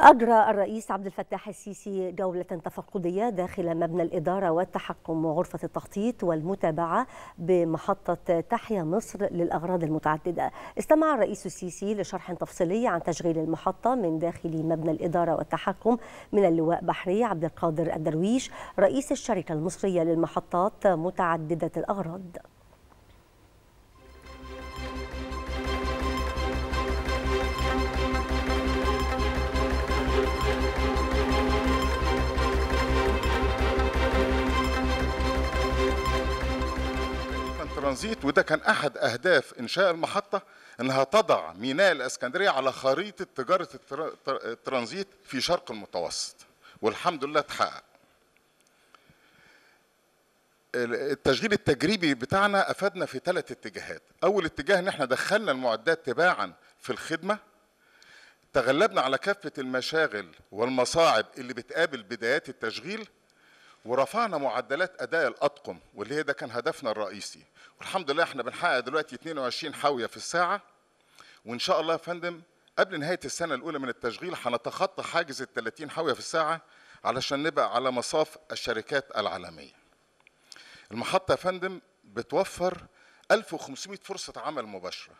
أجرى الرئيس عبد الفتاح السيسي جولة تفقدية داخل مبنى الإدارة والتحكم وغرفة التخطيط والمتابعة بمحطة تحيا مصر للأغراض المتعددة استمع الرئيس السيسي لشرح تفصيلي عن تشغيل المحطة من داخل مبنى الإدارة والتحكم من اللواء بحري عبد القادر الدرويش رئيس الشركة المصرية للمحطات متعددة الأغراض الترانزيت وده كان احد اهداف انشاء المحطه انها تضع ميناء الاسكندريه على خريطه تجاره الترانزيت في شرق المتوسط والحمد لله اتحقق التشغيل التجريبي بتاعنا افادنا في ثلاث اتجاهات اول اتجاه ان احنا دخلنا المعدات تباعا في الخدمه تغلبنا على كافه المشاغل والمصاعب اللي بتقابل بدايات التشغيل ورفعنا معدلات اداء الاطقم واللي هي ده كان هدفنا الرئيسي والحمد لله احنا بنحقق دلوقتي 22 حاويه في الساعه وان شاء الله يا فندم قبل نهايه السنه الاولى من التشغيل هنتخطى حاجز ال 30 حاويه في الساعه علشان نبقى على مصاف الشركات العالميه. المحطه يا فندم بتوفر 1500 فرصه عمل مباشره